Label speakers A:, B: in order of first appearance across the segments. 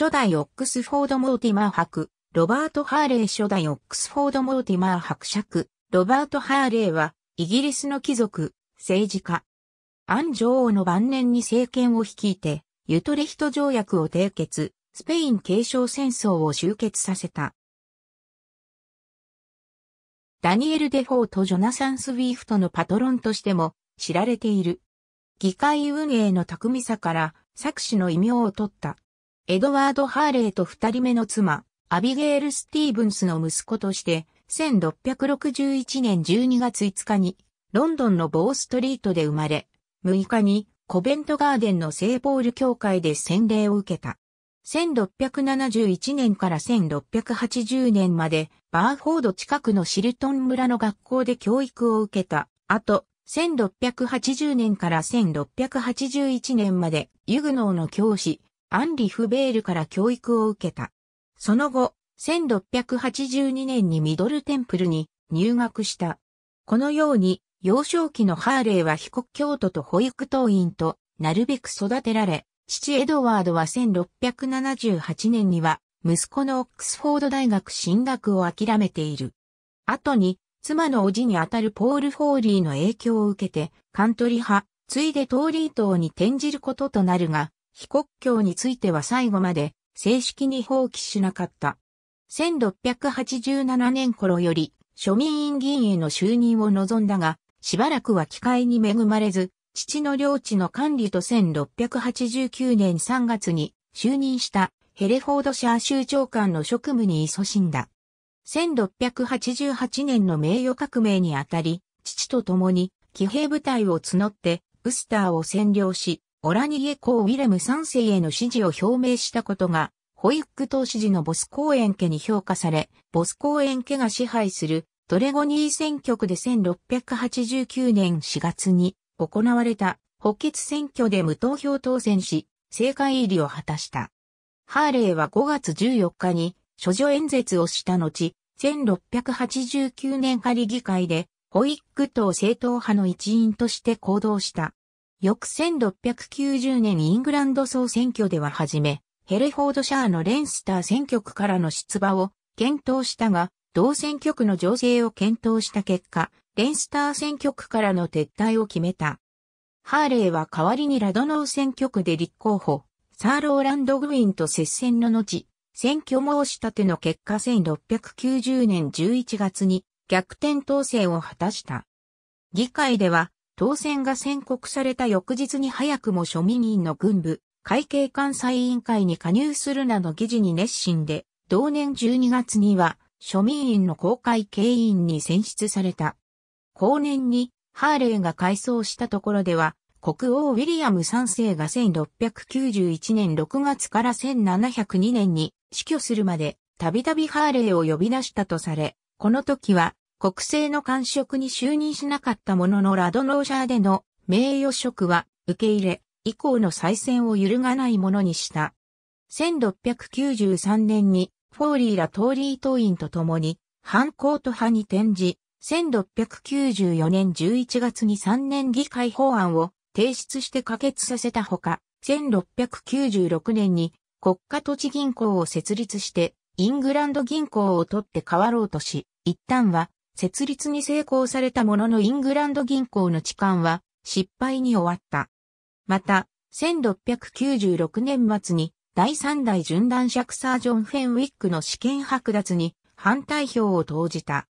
A: 初代オックスフォード・モーティマー伯、ロバート・ハーレー初代オックスフォード・モーティマー伯爵、ロバート・ハーレーは、イギリスの貴族、政治家。アン女王の晩年に政権を率いて、ユトレヒト条約を締結、スペイン継承戦争を終結させた。ダニエル・デフォーとジョナサン・スウィーフトのパトロンとしても知られている。議会運営の巧みさから作詞の異名を取った。エドワード・ハーレーと二人目の妻、アビゲール・スティーブンスの息子として、1661年12月5日に、ロンドンのボーストリートで生まれ、6日に、コベントガーデンの聖ポール教会で洗礼を受けた。1671年から1680年まで、バーフォード近くのシルトン村の学校で教育を受けた。あと、1680年から1681年まで、ユグノーの教師、アンリ・フベールから教育を受けた。その後、1682年にミドルテンプルに入学した。このように、幼少期のハーレーは被告教徒と保育党員となるべく育てられ、父エドワードは1678年には息子のオックスフォード大学進学を諦めている。後に、妻の叔父にあたるポール・フォーリーの影響を受けて、カントリ派、ついでトーリー党に転じることとなるが、非国境については最後まで正式に放棄しなかった。1687年頃より庶民院議員への就任を望んだが、しばらくは機会に恵まれず、父の領地の管理と1689年3月に就任したヘレフォードシャー州長官の職務に勤しんだ。1688年の名誉革命にあたり、父と共に騎兵部隊を募ってウスターを占領し、オラニエ公ウィレム3世への支持を表明したことが、ホイック党支持のボス公園家に評価され、ボス公園家が支配するトレゴニー選挙区で1689年4月に行われた補欠選挙で無投票当選し、政界入りを果たした。ハーレーは5月14日に諸女演説をした後、1689年仮議会でホイック党正統派の一員として行動した。翌1690年イングランド総選挙でははじめ、ヘレフォードシャーのレンスター選挙区からの出馬を検討したが、同選挙区の情勢を検討した結果、レンスター選挙区からの撤退を決めた。ハーレーは代わりにラドノー選挙区で立候補、サーローランド・グウィンと接戦の後、選挙申し立ての結果1690年11月に逆転当選を果たした。議会では当選が宣告された翌日に早くも庶民院の軍部、会計監査委員会に加入するなど議事に熱心で、同年12月には、庶民院の公開経委員に選出された。後年に、ハーレーが改装したところでは、国王ウィリアム3世が1691年6月から1702年に死去するまで、たびたびハーレーを呼び出したとされ、この時は国政の官職に就任しなかったもののラドノーシャーでの名誉職は受け入れ、以降の再選を揺るがないものにした。1693年にフォーリーラ・トーリー党員と共に反抗と派に転じ、1694年11月に3年議会法案を提出して可決させたほか、1696年に国家土地銀行を設立してイングランド銀行を取って代わろうとし、一旦は設立に成功されたもののイングランド銀行の痴漢は失敗に終わった。また、1696年末に第3代順断クサージョン・フェンウィックの試験剥奪に反対票を投じた。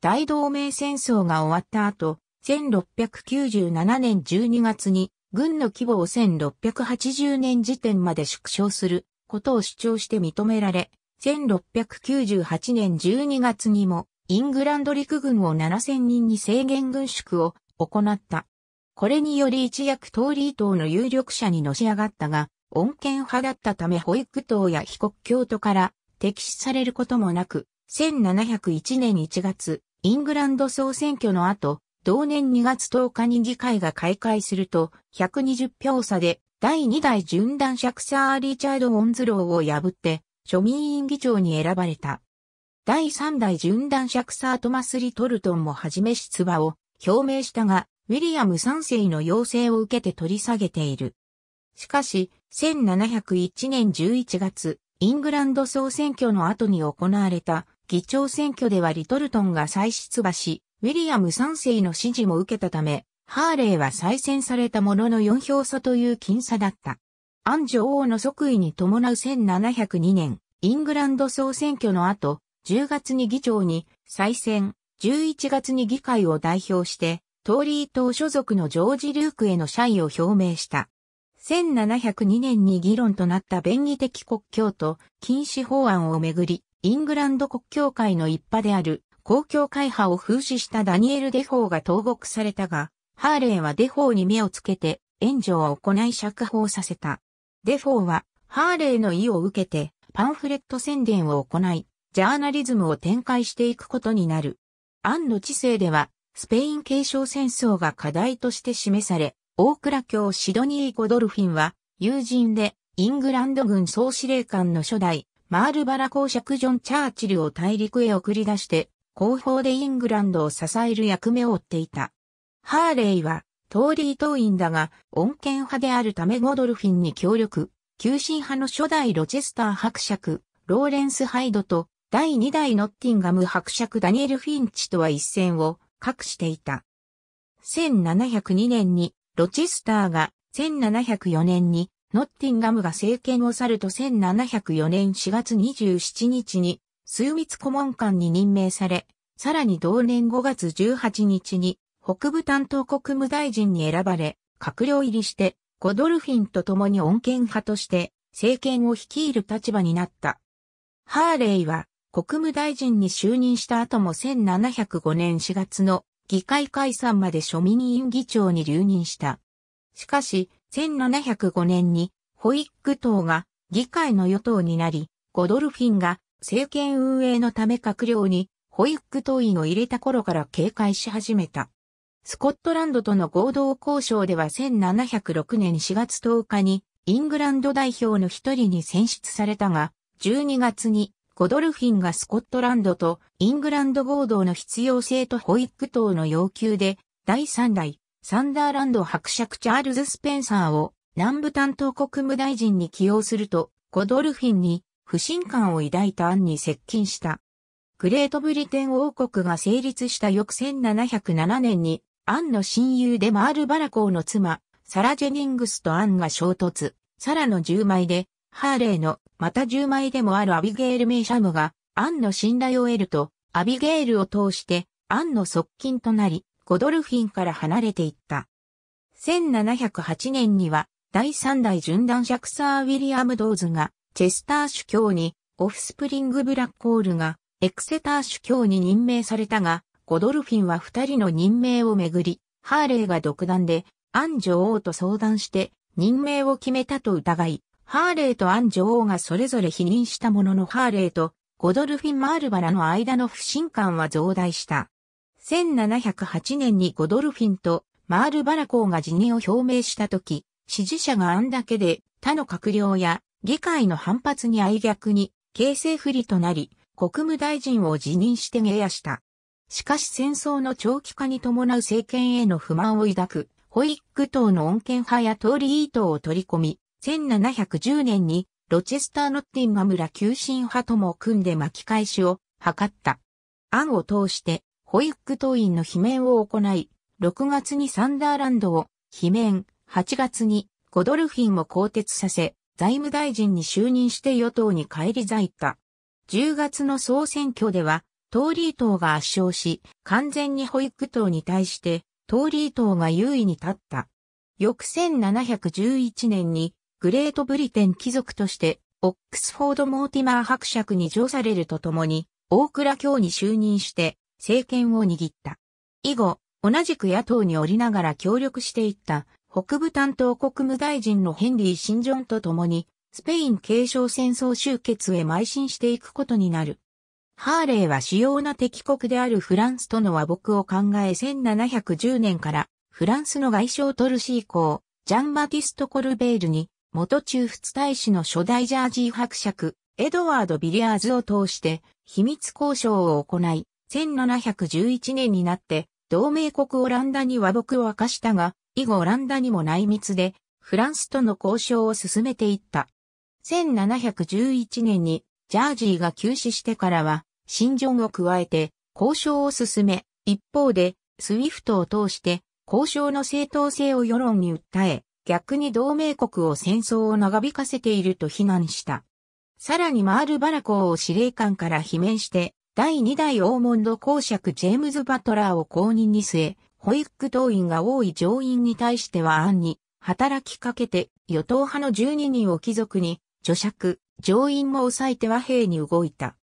A: 大同盟戦争が終わった後、1697年12月に軍の規模を1680年時点まで縮小することを主張して認められ、1698年12月にもイングランド陸軍を7000人に制限軍縮を行った。これにより一躍トーリー党の有力者にのし上がったが、穏健派だったため保育党や被告教徒から敵視されることもなく、1701年1月、イングランド総選挙の後、同年2月10日に議会が開会すると、120票差で第2代シャクサー・リチャード・オンズローを破って、庶民院議長に選ばれた。第3代順男尺サートマス・リトルトンもはじめ出馬を表明したが、ウィリアム3世の要請を受けて取り下げている。しかし、1701年11月、イングランド総選挙の後に行われた議長選挙ではリトルトンが再出馬し、ウィリアム3世の支持も受けたため、ハーレーは再選されたものの4票差という僅差だった。アン女王の即位に伴う1702年、イングランド総選挙の後、10月に議長に再選、11月に議会を代表して、トーリー党所属のジョージ・ルークへの謝意を表明した。1702年に議論となった便宜的国境と禁止法案をめぐり、イングランド国教会の一派である公共会派を風刺したダニエル・デフォーが投獄されたが、ハーレーはデフォーに目をつけて援助を行い釈放させた。デフォーはハーレーの意を受けてパンフレット宣伝を行い、ジャーナリズムを展開していくことになる。アンの知性では、スペイン継承戦争が課題として示され、大倉卿シドニー・ゴドルフィンは、友人で、イングランド軍総司令官の初代、マールバラ公爵ジョン・チャーチルを大陸へ送り出して、後方でイングランドを支える役目を負っていた。ハーレイは、トーリー党員だが、穏健派であるためゴドルフィンに協力、急進派の初代ロチェスター伯爵、ローレンス・ハイドと第2代ノッティンガム伯爵ダニエル・フィンチとは一線を画していた。1702年にロチェスターが、1704年にノッティンガムが政権を去ると1704年4月27日に数密顧問官に任命され、さらに同年5月18日に北部担当国務大臣に選ばれ、閣僚入りしてゴドルフィンと共に恩恵派として政権を率いる立場になった。ハーレイは国務大臣に就任した後も1705年4月の議会解散まで庶民委員議長に留任した。しかし、1705年にホイック党が議会の与党になり、ゴドルフィンが政権運営のため閣僚にホイック党員を入れた頃から警戒し始めた。スコットランドとの合同交渉では1706年4月10日にイングランド代表の一人に選出されたが、12月にゴドルフィンがスコットランドとイングランド合同の必要性と保育等の要求で、第3代、サンダーランド伯爵チャールズ・スペンサーを南部担当国務大臣に起用すると、ゴドルフィンに不信感を抱いた案に接近した。グレートブリテン王国が成立した翌1707年に、アンの親友でマール・バラコーの妻、サラ・ジェニングスとアンが衝突、サラの10枚で、ハーレーのまた10枚でもあるアビゲール・メイシャムが、アンの信頼を得ると、アビゲールを通して、アンの側近となり、ゴドルフィンから離れていった。1708年には、第3代シャクサー・ウィリアム・ドーズが、チェスター主教に、オフスプリング・ブラック・オールが、エクセター主教に任命されたが、ゴドルフィンは二人の任命をめぐり、ハーレーが独断で、アン女王と相談して、任命を決めたと疑い、ハーレーとアン女王がそれぞれ否認したもののハーレーとゴドルフィン・マールバラの間の不信感は増大した。1708年にゴドルフィンとマールバラ公が辞任を表明した時、支持者がアンだけで他の閣僚や議会の反発に相逆に形勢不利となり、国務大臣を辞任して下野した。しかし戦争の長期化に伴う政権への不満を抱く、ホイック党の恩恵派やトーリー党を取り込み、1710年にロチェスター・ノッティンガムラ急進派とも組んで巻き返しを図った。案を通してホイック党員の罷免を行い、6月にサンダーランドを罷免、8月にゴドルフィンを更迭させ、財務大臣に就任して与党に返り咲いた。10月の総選挙では、トーリー党が圧勝し、完全にホイック党に対して、トーリー党が優位に立った。翌1711年にグレートブリテン貴族として、オックスフォード・モーティマー伯爵に上されるとともに、大倉卿に就任して、政権を握った。以後、同じく野党におりながら協力していった北部担当国務大臣のヘンリー・シンジョンと共に、スペイン継承戦争終結へ邁進していくことになる。ハーレーは主要な敵国であるフランスとの和睦を考え1710年からフランスの外相トルシー以ジャンバティスト・コルベールに元中仏大使の初代ジャージー伯爵、エドワード・ビリアーズを通して、秘密交渉を行い、1711年になって、同盟国オランダに和睦を明かしたが、以後オランダにも内密で、フランスとの交渉を進めていった。1711年に、ジャージーが急死してからは、ョンを加えて、交渉を進め、一方で、スウィフトを通して、交渉の正当性を世論に訴え、逆に同盟国を戦争を長引かせていると非難した。さらにマール・バラーを司令官から罷免して、第2代オーモンド公爵ジェームズ・バトラーを公認に据え、保育党員が多い上院に対しては暗に、働きかけて、与党派の12人を貴族に、除爵、上院も抑えて和平に動いた。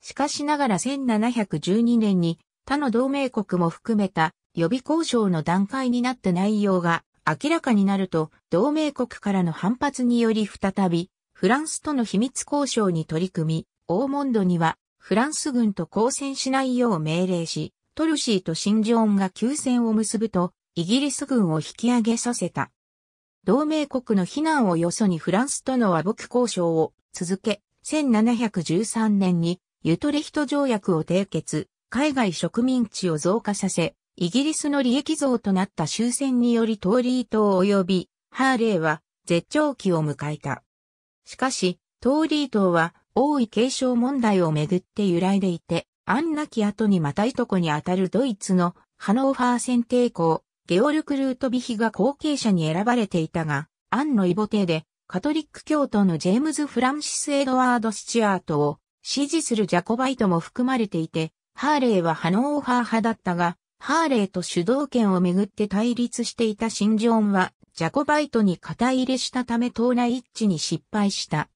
A: しかしながら1712年に、他の同盟国も含めた予備交渉の段階になった内容が明らかになると、同盟国からの反発により再び、フランスとの秘密交渉に取り組み、オーモンドには、フランス軍と交戦しないよう命令し、トルシーとシンジョーンが休戦を結ぶと、イギリス軍を引き上げさせた。同盟国の非難をよそにフランスとの和睦交渉を続け、1713年にユトレヒト条約を締結、海外植民地を増加させ、イギリスの利益像となった終戦によりトーリー島及びハーレーは絶頂期を迎えた。しかし、トーリー島は王位継承問題をめぐって揺らいでいて、アンなき後にまたいとこにあたるドイツのハノーファー選定校、ゲオルク・ルートビヒが後継者に選ばれていたが、アンの異母帝で、カトリック教徒のジェームズ・フランシス・エドワード・スチュアートを支持するジャコバイトも含まれていて、ハーレーはハノーファー派だったが、ハーレーと主導権をめぐって対立していたシンジョンは、ジャコバイトに肩入れしたため党内一致に失敗した。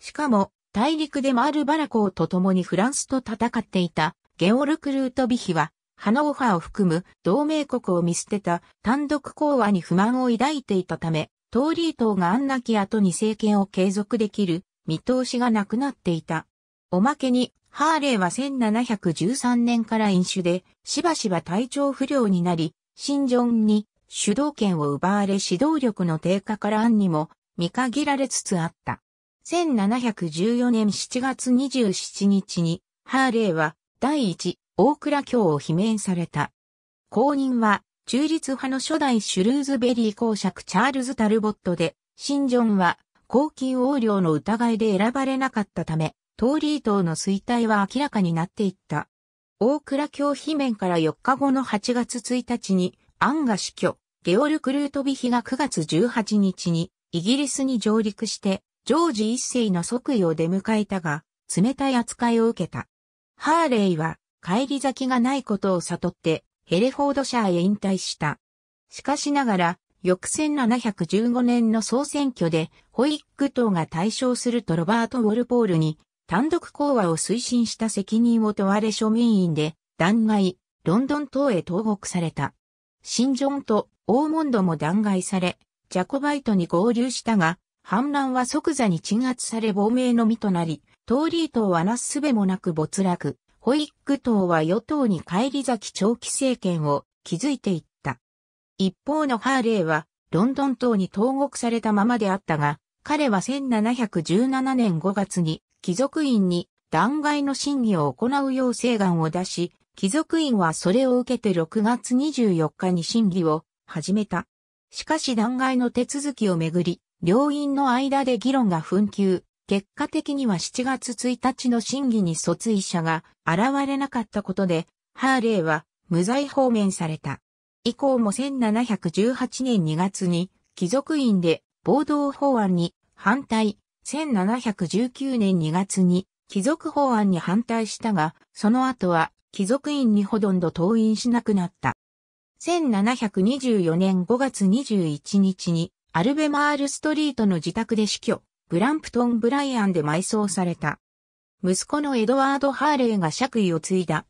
A: しかも、大陸でマールバラコーと共にフランスと戦っていた、ゲオルク・ルートビヒは、ハノーファを含む同盟国を見捨てた単独講和に不満を抱いていたため、トーリー党がんなき後に政権を継続できる見通しがなくなっていた。おまけにハーレーは1713年から飲酒で、しばしば体調不良になり、新ジョンに主導権を奪われ指導力の低下から案にも見限られつつあった。1714年7月27日に、ハーレーは第一大倉卿を罷免された。後任は中立派の初代シュルーズベリー公爵チャールズ・タルボットで、新ジョンは公金横領の疑いで選ばれなかったため、トーリー島の衰退は明らかになっていった。大倉教罷面から4日後の8月1日に、アンが死去、ゲオル・クルートビヒが9月18日に、イギリスに上陸して、ジョージ一世の即位を出迎えたが、冷たい扱いを受けた。ハーレイは、帰り咲きがないことを悟って、ヘレフォードシャーへ引退した。しかしながら、翌1715年の総選挙で、ホイック党が対象するとロバート・ウォルポールに単独講和を推進した責任を問われ庶民院で、弾劾、ロンドン島へ投獄された。新ジョンとオーモンドも弾劾され、ジャコバイトに合流したが、反乱は即座に鎮圧され亡命の身となり、トーリー党はなすすべもなく没落、ホイック党は与党に返り咲き長期政権を築いていった。一方のハーレーは、ロンドン党に投獄されたままであったが、彼は1717年5月に貴族院に弾劾の審議を行うよう請願を出し、貴族院はそれを受けて6月24日に審議を始めた。しかし弾劾の手続きをめぐり、両院の間で議論が紛糾。結果的には7月1日の審議に卒追者が現れなかったことで、ハーレーは無罪放免された。以降も1718年2月に貴族院で暴動法案に反対、1719年2月に貴族法案に反対したが、その後は貴族院にほとんど登院しなくなった。1724年5月21日にアルベマールストリートの自宅で死去、ブランプトン・ブライアンで埋葬された。息子のエドワード・ハーレーが爵位を継いだ。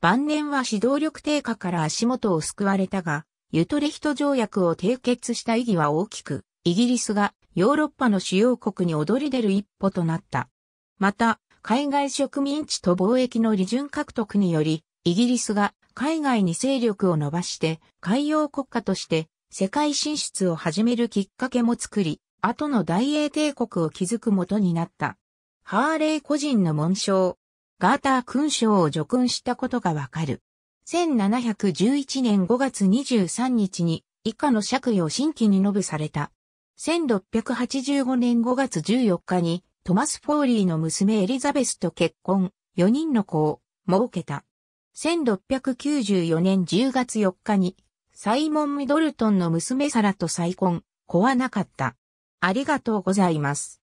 A: 晩年は指導力低下から足元を救われたが、ユトレヒト条約を締結した意義は大きく、イギリスがヨーロッパの主要国に躍り出る一歩となった。また、海外植民地と貿易の利潤獲得により、イギリスが海外に勢力を伸ばして海洋国家として世界進出を始めるきっかけも作り、後の大英帝国を築くもとになった。ハーレー個人の紋章、ガーター勲章を除勲したことがわかる。1711年5月23日に以下の借位を新規に述べされた。1685年5月14日にトマス・フォーリーの娘エリザベスと結婚、4人の子を設けた。1694年10月4日にサイモン・ミドルトンの娘サラと再婚、子はなかった。ありがとうございます。